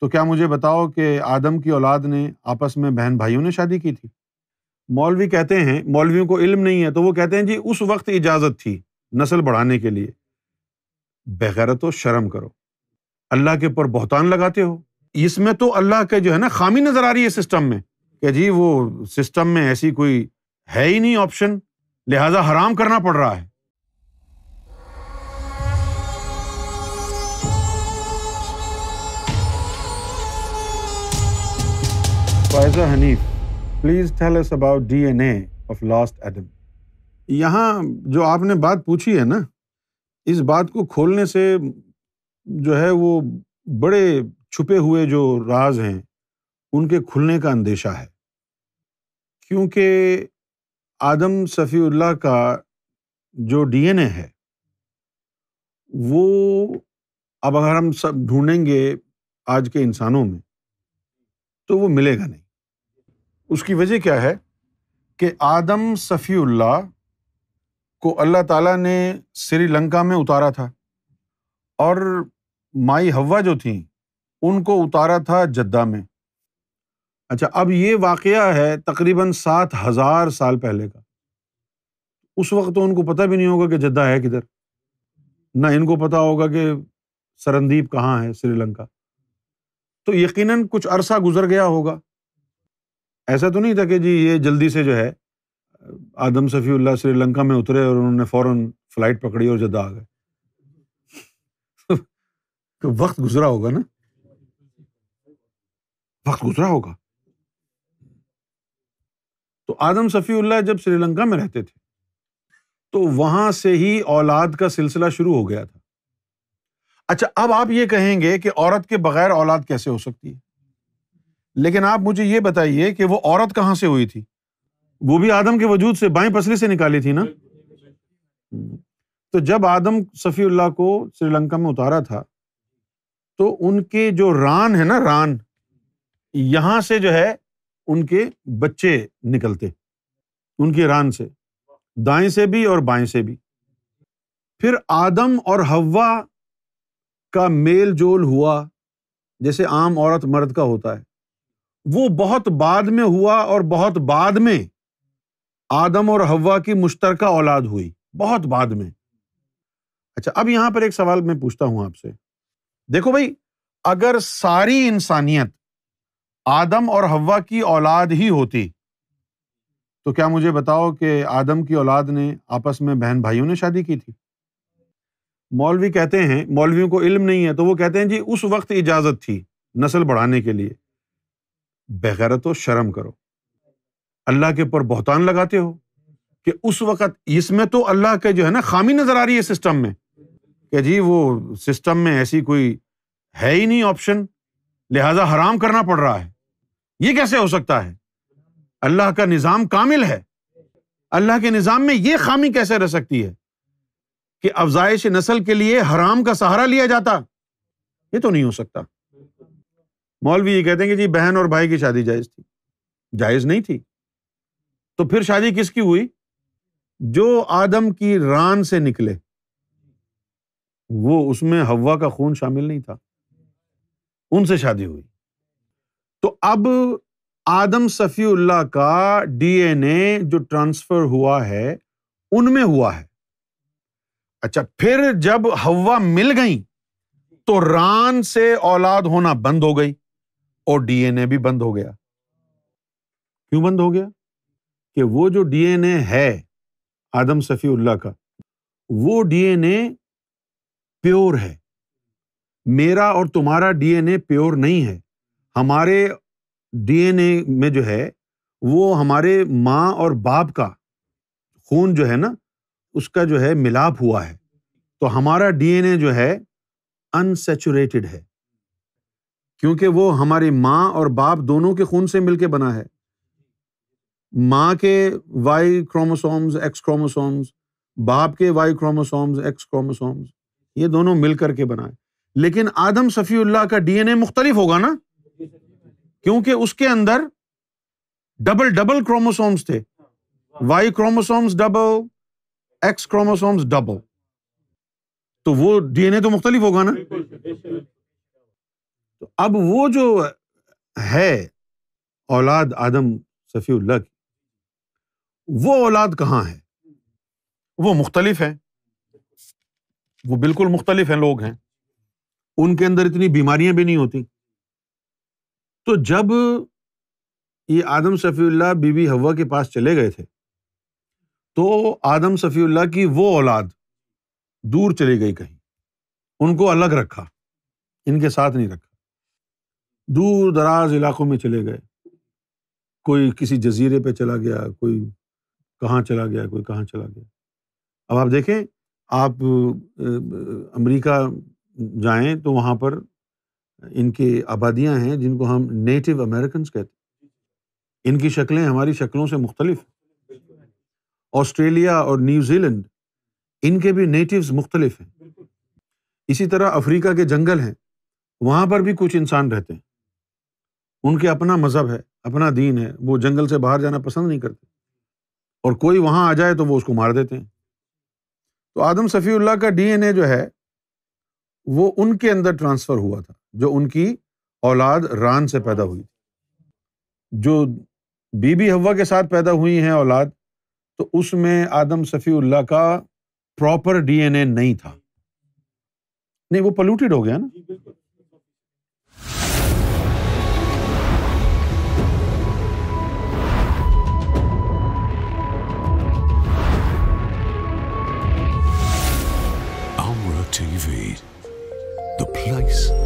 तो क्या मुझे बताओ कि आदम की औलाद ने आपस में बहन भाइयों ने शादी की थी मौलवी कहते हैं मौलवियों को इल्म नहीं है तो वो कहते हैं जी उस वक्त इजाज़त थी नस्ल बढ़ाने के लिए बगैरत तो शर्म करो अल्लाह के ऊपर बहुतान लगाते हो इसमें तो अल्लाह के जो है ना खामी नज़र आ रही है सिस्टम में कि जी वो सिस्टम में ऐसी कोई है ही नहीं ऑप्शन लिहाजा हराम करना पड़ रहा है Faiza Hanif please tell us about DNA of last Adam यहाँ जो आपने बात पूछी है ना इस बात को खोलने से जो है वो बड़े छुपे हुए जो राज हैं उनके खुलने का अंदेशा है क्योंकि आदम सफ़ीउल्लाह का जो डीएनए है वो अब अगर हम सब ढूंढेंगे आज के इंसानों में तो वो मिलेगा नहीं उसकी वजह क्या है कि आदम सफ़ील्ला को अल्लाह ताला ने श्रीलंका में उतारा था और माई हवा जो थी उनको उतारा था जद्दा में अच्छा अब ये वाक़ है तकरीबन सात हज़ार साल पहले का उस वक्त तो उनको पता भी नहीं होगा कि जद्दा है किधर ना इनको पता होगा कि सरनदीप कहाँ है श्रीलंका तो यकीनन कुछ अरसा गुजर गया होगा ऐसा तो नहीं था कि जी ये जल्दी से जो है आदम सफ़ील्ला श्रीलंका में उतरे और उन्होंने फ़ौरन फ़्लाइट पकड़ी और जद्दा आ गए तो वक्त गुजरा होगा ना वक्त गुजरा होगा तो आदम सफी जब श्रीलंका में रहते थे तो वहां से ही औलाद का सिलसिला शुरू हो गया था अच्छा अब आप ये कहेंगे कि औरत के बगैर औलाद कैसे हो सकती है लेकिन आप मुझे ये बताइए कि वो औरत कहाँ से हुई थी वो भी आदम के वजूद से बाएं पसली से निकाली थी ना तो जब आदम सफ़ीउल्ला को श्रीलंका में उतारा था तो उनके जो रान है ना रान यहां से जो है उनके बच्चे निकलते उनके रान से दाएं से भी और बाएं से भी फिर आदम और हवा का मेल जोल हुआ जैसे आम औरत मर्द का होता है वो बहुत बाद में हुआ और बहुत बाद में आदम और हवा की मुश्तरका औलाद हुई बहुत बाद में अच्छा अब यहां पर एक सवाल मैं पूछता हूं आपसे देखो भाई अगर सारी इंसानियत आदम और हवा की औलाद ही होती तो क्या मुझे बताओ कि आदम की औलाद ने आपस में बहन भाइयों ने शादी की थी मौलवी कहते हैं मौलवियों को इल्म नहीं है तो वो कहते हैं जी उस वक्त इजाजत थी नस्ल बढ़ाने के लिए बेगैरत हो शर्म करो अल्लाह के ऊपर बहुतान लगाते हो कि उस वक़्त इसमें तो अल्लाह के जो है ना खामी नज़र आ रही है सिस्टम में कि जी वो सिस्टम में ऐसी कोई है ही नहीं ऑप्शन लिहाजा हराम करना पड़ रहा है ये कैसे हो सकता है अल्लाह का निज़ाम कामिल है अल्लाह के निज़ाम में ये खामी कैसे रह सकती है कि अफजाइश नस्ल के लिए हराम का सहारा लिया जाता ये तो नहीं हो सकता मौलवी ये कहते हैं कि जी बहन और भाई की शादी जायज थी जायज नहीं थी तो फिर शादी किसकी हुई जो आदम की रान से निकले वो उसमें हवा का खून शामिल नहीं था उनसे शादी हुई तो अब आदम सफ़ीउल्लाह का डीएनए जो ट्रांसफर हुआ है उनमें हुआ है अच्छा फिर जब हवा मिल गई तो रान से औलाद होना बंद हो गई और डीएनए भी बंद हो गया क्यों बंद हो गया कि वो जो डीएनए है आदम सफ़ी उल्ला का वो डीएनए प्योर है मेरा और तुम्हारा डीएनए प्योर नहीं है हमारे डीएनए में जो है वो हमारे माँ और बाप का खून जो है ना उसका जो है मिलाप हुआ है तो हमारा डीएनए जो है अनसेचुरेटेड है क्योंकि वो हमारी माँ और बाप दोनों के खून से मिलके बना है माँ के वाई क्रोमोसोम्स एक्स क्रोमोसोम्स बाप के वाई क्रोमोसोम्स एक्स क्रोमोसोम्स ये दोनों मिल करके बना है लेकिन आदम सफ़ीउल्लाह का डी एन ए मुख्तलिफ होगा ना क्योंकि उसके अंदर डबल डबल क्रोमोसोम्स थे Y chromosomes double X chromosomes double तो वो डीएनए तो मुख्तलिफ होगा ना अब वो जो है औलाद आदम सफ़ीउल्ला की वो औलाद कहाँ है वो मुख्तलिफ है वो बिल्कुल मुख्तलिफ हैं लोग हैं उनके अंदर इतनी बीमारियां भी नहीं होती तो जब ये आदम सफ़ीउल्ला बीबी हवा के पास चले गए थे तो आदम सफ़ीउल्ला की वो औलाद दूर चली गई कहीं उनको अलग रखा इनके साथ नहीं रखा दूर दराज इलाकों में चले गए कोई किसी जजीरे पे चला गया कोई कहाँ चला गया कोई कहाँ चला गया अब आप देखें आप अमेरिका जाएं तो वहाँ पर इनके आबादियाँ हैं जिनको हम नेटिव अमेरिकन कहते हैं इनकी शक्लें हमारी शक्लों से मुख्तलिफ ऑस्ट्रेलिया और न्यूजीलैंड इनके भी नेटिव्स मुख्तलिफ हैं इसी तरह अफ्रीका के जंगल हैं वहाँ पर भी कुछ इंसान रहते हैं उनके अपना मज़हब है अपना दीन है वो जंगल से बाहर जाना पसंद नहीं करते और कोई वहाँ आ जाए तो वो उसको मार देते हैं तो आदम सफ़ील्ला का डीएनए जो है वो उनके अंदर ट्रांसफ़र हुआ था जो उनकी औलाद रान से पैदा हुई थी जो बीबी हवा के साथ पैदा हुई हैं औलाद तो उसमें आदम सफ़ील्ला का प्रॉपर डीएनए नहीं था नहीं वो पलूटेड हो गया ना place